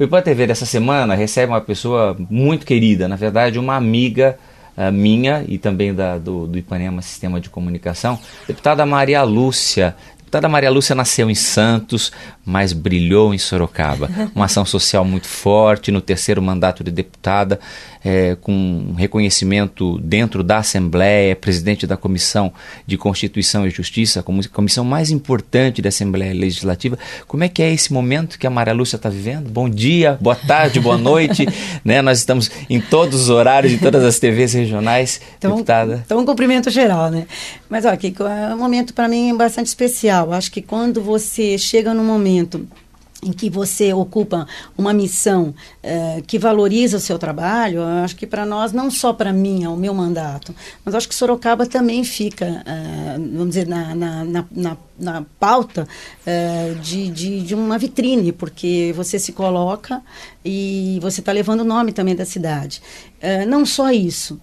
O IPAN TV dessa semana recebe uma pessoa muito querida, na verdade, uma amiga uh, minha e também da, do, do Ipanema Sistema de Comunicação, deputada Maria Lúcia deputada Maria Lúcia nasceu em Santos, mas brilhou em Sorocaba. Uma ação social muito forte no terceiro mandato de deputada, é, com reconhecimento dentro da Assembleia, presidente da Comissão de Constituição e Justiça, como comissão mais importante da Assembleia Legislativa. Como é que é esse momento que a Maria Lúcia está vivendo? Bom dia, boa tarde, boa noite. né? Nós estamos em todos os horários, em todas as TVs regionais, então, deputada. Então, um cumprimento geral, né? Mas, ó, Kiko, é um momento para mim bastante especial Acho que quando você chega num momento em que você ocupa uma missão eh, que valoriza o seu trabalho, acho que para nós, não só para mim, é o meu mandato, mas acho que Sorocaba também fica, eh, vamos dizer, na, na, na, na pauta eh, de, de, de, uma vitrine, porque você se coloca e você está levando o nome também da cidade. não só isso,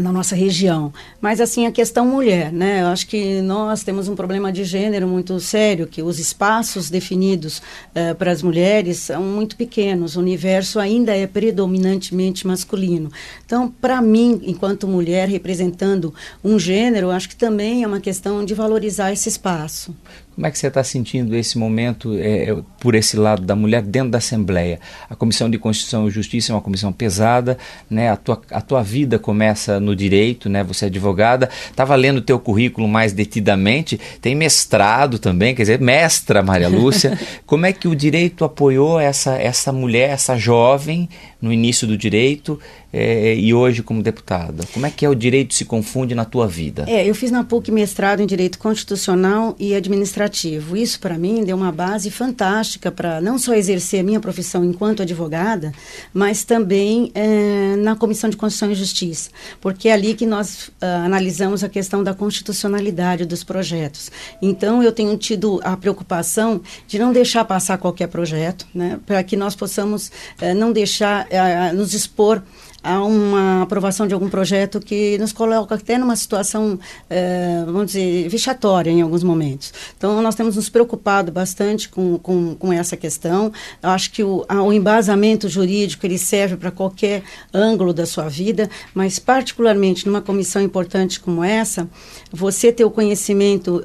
na nossa região. Mas, assim, a questão mulher, né? Eu acho que nós temos um problema de gênero muito sério, que os espaços definidos uh, para as mulheres são muito pequenos. O universo ainda é predominantemente masculino. Então, para mim, enquanto mulher representando um gênero, acho que também é uma questão de valorizar esse espaço. Como é que você está sentindo esse momento é, é, por esse lado da mulher dentro da Assembleia? A Comissão de Constituição e Justiça é uma comissão pesada, né? A tua, a tua vida começa no direito, né? Você é advogada. Estava lendo o teu currículo mais detidamente. Tem mestrado também, quer dizer, mestra Maria Lúcia. Como é que o direito apoiou essa, essa mulher, essa jovem no início do direito é, e hoje como deputada. Como é que é o direito se confunde na tua vida? É, eu fiz na PUC mestrado em direito constitucional e administrativo. Isso para mim deu uma base fantástica para não só exercer a minha profissão enquanto advogada, mas também é, na Comissão de Constituição e Justiça, porque é ali que nós uh, analisamos a questão da constitucionalidade dos projetos. Então eu tenho tido a preocupação de não deixar passar qualquer projeto, né, para que nós possamos uh, não deixar a, a nos expor a uma aprovação de algum projeto que nos coloca até numa situação, eh, vamos dizer, vexatória em alguns momentos. Então, nós temos nos preocupado bastante com, com, com essa questão. Eu acho que o, a, o embasamento jurídico, ele serve para qualquer ângulo da sua vida, mas particularmente numa comissão importante como essa, você ter o conhecimento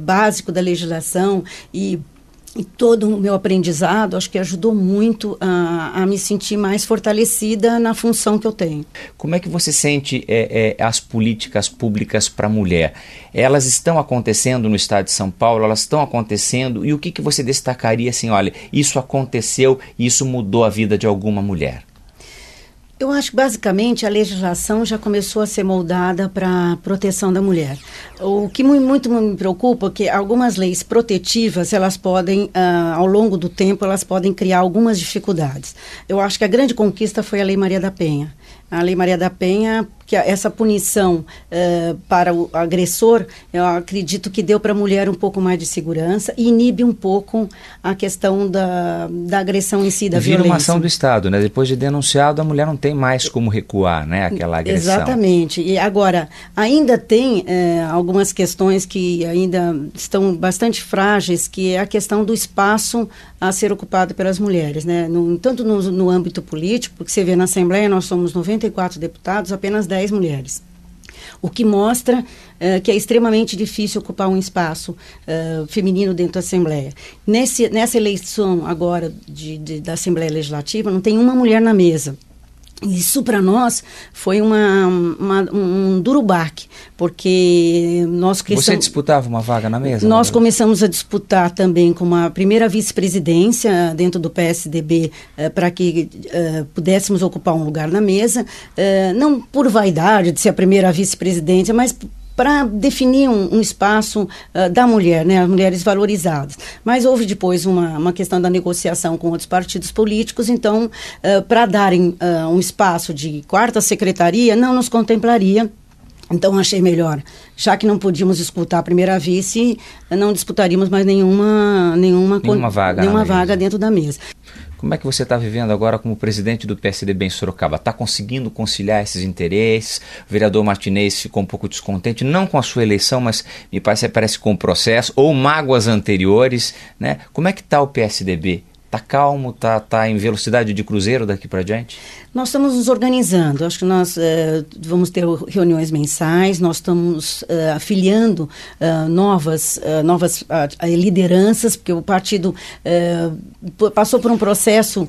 básico da legislação e e todo o meu aprendizado, acho que ajudou muito a, a, me sentir mais fortalecida na função que eu tenho. Como é que você sente é, é, as políticas públicas para a mulher? Elas estão acontecendo no estado de São Paulo? Elas estão acontecendo? E o que, que você destacaria assim, olha, isso aconteceu e isso mudou a vida de alguma mulher? Eu acho que basicamente a legislação já começou a ser moldada para proteção da mulher. O que muito me preocupa é que algumas leis protetivas, elas podem, uh, ao longo do tempo, elas podem criar algumas dificuldades. Eu acho que a grande conquista foi a Lei Maria da Penha a Lei Maria da Penha, que essa punição uh, para o agressor, eu acredito que deu para a mulher um pouco mais de segurança e inibe um pouco a questão da, da agressão em si, da Vira violência. uma ação do Estado, né? Depois de denunciado, a mulher não tem mais como recuar, né? Aquela agressão. Exatamente. E agora, ainda tem uh, algumas questões que ainda estão bastante frágeis, que é a questão do espaço a ser ocupado pelas mulheres, né? No, tanto no, no âmbito político, porque você vê na Assembleia, nós somos 90 54 deputados, apenas 10 mulheres. O que mostra uh, que é extremamente difícil ocupar um espaço uh, feminino dentro da Assembleia. Nesse, nessa eleição agora de, de, da Assembleia Legislativa, não tem uma mulher na mesa. Isso para nós foi uma, uma, um duro baque, porque nós questão... Você disputava uma vaga na mesa? Nós começamos a disputar também com uma primeira vice-presidência dentro do PSDB eh, para que eh, pudéssemos ocupar um lugar na mesa, eh, não por vaidade de ser a primeira vice-presidência, mas para definir um, um espaço uh, da mulher, né, as mulheres valorizadas. Mas houve depois uma, uma questão da negociação com outros partidos políticos, então, uh, para darem uh, um espaço de quarta secretaria, não nos contemplaria então achei melhor, já que não podíamos disputar a primeira vice, não disputaríamos mais nenhuma nenhuma nenhuma vaga, nenhuma vaga dentro da mesa. Como é que você está vivendo agora como presidente do PSDB em Sorocaba? Está conseguindo conciliar esses interesses? O vereador Martinez ficou um pouco descontente, não com a sua eleição, mas me parece, parece com o processo ou mágoas anteriores, né? Como é que está o PSDB Tá calmo, tá, tá em velocidade de cruzeiro daqui para diante? Nós estamos nos organizando. Acho que nós uh, vamos ter reuniões mensais. Nós estamos uh, afiliando uh, novas, novas ah, lideranças, porque o partido passou por um processo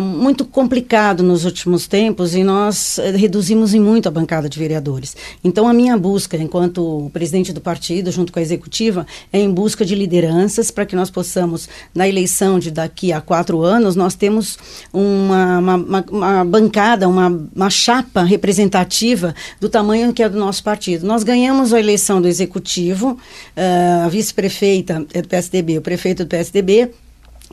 muito complicado nos últimos tempos e nós reduzimos em muito a bancada de vereadores. Então, a minha busca, enquanto presidente do partido, junto com a executiva, é em busca de lideranças para que nós possamos, na eleição de daqui a quatro anos, nós temos uma, uma, uma, uma bancada, uma, chapa representativa do tamanho que é do nosso partido. Nós ganhamos a eleição do executivo, uh, a vice-prefeita é do PSDB, o prefeito do PSDB,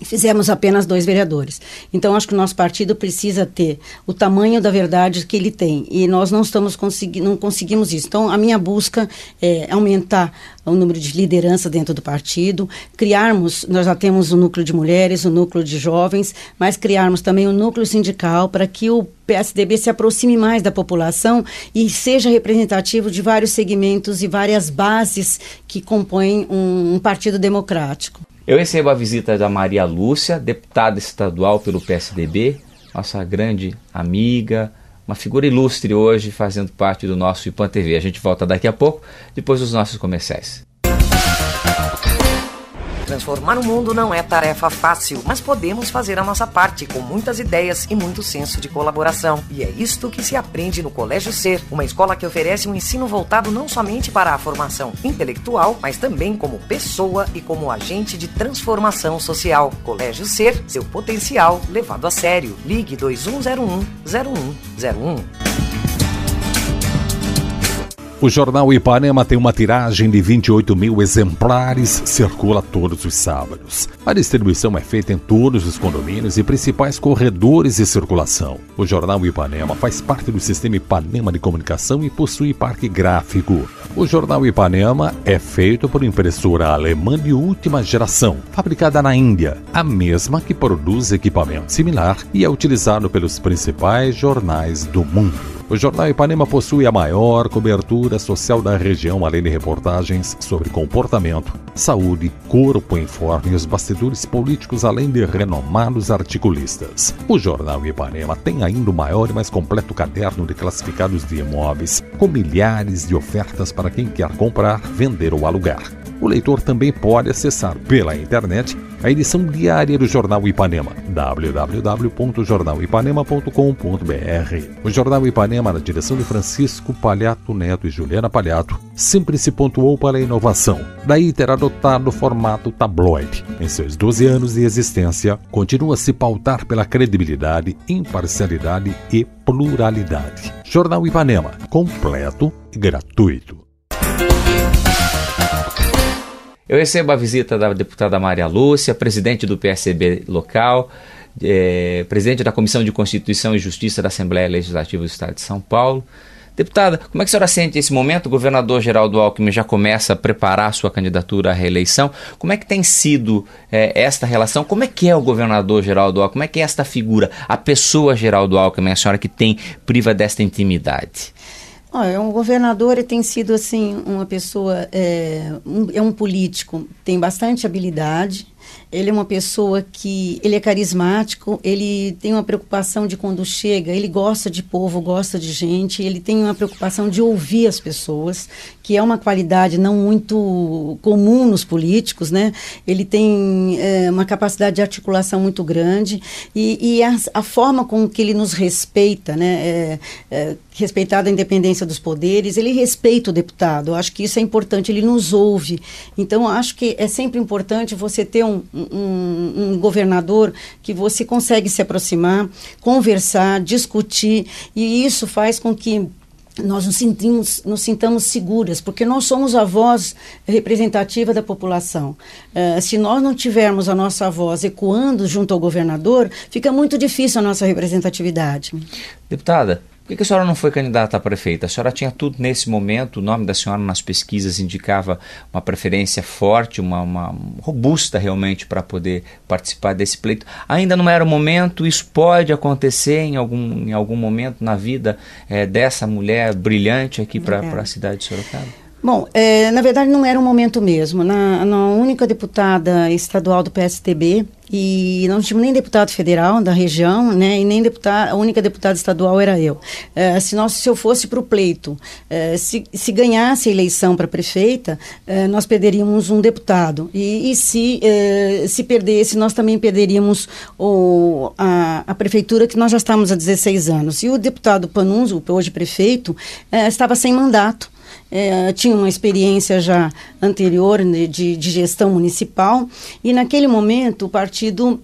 fizemos apenas dois vereadores. Então, acho que o nosso partido precisa ter o tamanho da verdade que ele tem. E nós não estamos consegui não conseguimos isso. Então, a minha busca é, é aumentar o número de liderança dentro do partido, criarmos, nós já temos o um núcleo de mulheres, o um núcleo de jovens, mas criarmos também o um núcleo sindical para que o PSDB se aproxime mais da população e seja representativo de vários segmentos e várias bases que compõem um partido democrático. Eu recebo a visita da Maria Lúcia, deputada estadual pelo PSDB, nossa grande amiga, uma figura ilustre hoje fazendo parte do nosso IPAN TV. A gente volta daqui a pouco, depois dos nossos comerciais. Transformar o mundo não é tarefa fácil, mas podemos fazer a nossa parte com muitas ideias e muito senso de colaboração. E é isto que se aprende no Colégio Ser, uma escola que oferece um ensino voltado não somente para a formação intelectual, mas também como pessoa e como agente de transformação social. Colégio Ser, seu potencial levado a sério. Ligue 2101 0101. O jornal Ipanema tem uma tiragem de 28 mil exemplares, circula todos os sábados. A distribuição é feita em todos os condomínios e principais corredores de circulação. O jornal Ipanema faz parte do sistema Ipanema de comunicação e possui parque gráfico. O jornal Ipanema é feito por impressora alemã de última geração, fabricada na Índia, a mesma que produz equipamento similar e é utilizado pelos principais jornais do mundo. O jornal Ipanema possui a maior cobertura social da região, além de reportagens sobre comportamento, saúde, corpo em forma e os bastidores políticos, além de renomados articulistas. O jornal Ipanema tem ainda o maior e mais completo caderno de classificados de imóveis, com milhares de ofertas para quem quer comprar, vender ou alugar. O leitor também pode acessar pela internet a edição diária do Jornal Ipanema, www.jornalipanema.com.br. O Jornal Ipanema, na direção de Francisco Palhato Neto e Juliana Palhato, sempre se pontuou para a inovação, daí ter adotado o formato tabloide. Em seus 12 anos de existência, continua a se pautar pela credibilidade, imparcialidade e pluralidade. Jornal Ipanema, completo e gratuito. Eu recebo a visita da deputada Maria Lúcia, presidente do PSB local, é, presidente da Comissão de Constituição e Justiça da Assembleia Legislativa do Estado de São Paulo. Deputada, como é que a senhora sente esse momento? O governador Geraldo Alckmin já começa a preparar sua candidatura à reeleição. Como é que tem sido é, esta relação? Como é que é o governador Geraldo Alckmin? Como é que é esta figura, a pessoa Geraldo Alckmin, a senhora que tem priva desta intimidade? Olha, um governador ele tem sido assim uma pessoa é um, é um político tem bastante habilidade ele é uma pessoa que ele é carismático, ele tem uma preocupação de quando chega, ele gosta de povo, gosta de gente, ele tem uma preocupação de ouvir as pessoas, que é uma qualidade não muito comum nos políticos, né? Ele tem é, uma capacidade de articulação muito grande e, e a, a, forma com que ele nos respeita, né? É, é, respeitada a independência dos poderes, ele respeita o deputado. Eu acho que isso é importante. Ele nos ouve. Então, acho que é sempre importante você ter um um, um, governador que você consegue se aproximar, conversar, discutir, e isso faz com que nós nos sentimos, nos sintamos seguras, porque nós somos a voz representativa da população. Uh, se nós não tivermos a nossa voz ecoando junto ao governador, fica muito difícil a nossa representatividade. Deputada, por que a senhora não foi candidata a prefeita? A senhora tinha tudo nesse momento, o nome da senhora nas pesquisas indicava uma preferência forte, uma, uma robusta realmente para poder participar desse pleito. Ainda não era o momento, isso pode acontecer em algum, em algum momento na vida é, dessa mulher brilhante aqui para a cidade de Sorocaba? Bom, é, na verdade não era um momento mesmo. Na, na única deputada estadual do PSTB e não tínhamos nem deputado federal da região, né? E nem deputada, a única deputada estadual era eu. É, se nós, se eu fosse para o pleito, é, se, se ganhasse a eleição para prefeita, é, nós perderíamos um deputado. E, e se é, se perdesse, nós também perderíamos o, a, a prefeitura que nós já estávamos há 16 anos. E o deputado Panunzo, hoje prefeito, é, estava sem mandato é, tinha uma experiência já anterior né, de, de gestão municipal, e naquele momento o partido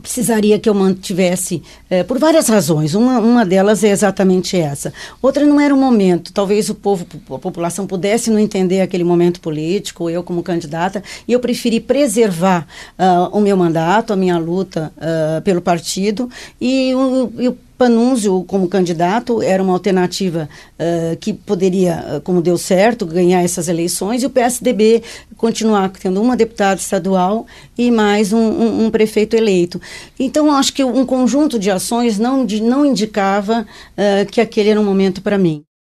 precisaria que eu mantivesse é, por várias razões. Uma, uma delas é exatamente essa. Outra não era o momento. Talvez o povo, a população pudesse não entender aquele momento político, eu como candidata, e eu preferi preservar uh, o meu mandato, a minha luta uh, pelo partido, e o, o Panunzio, como candidato, era uma alternativa uh, que poderia, eh, como deu certo, ganhar essas eleições, e o PSDB continuar tendo uma deputada estadual e mais um, um, um prefeito eleito. Então, acho que um conjunto de ações não, de, não indicava uh, que aquele era um momento para mim.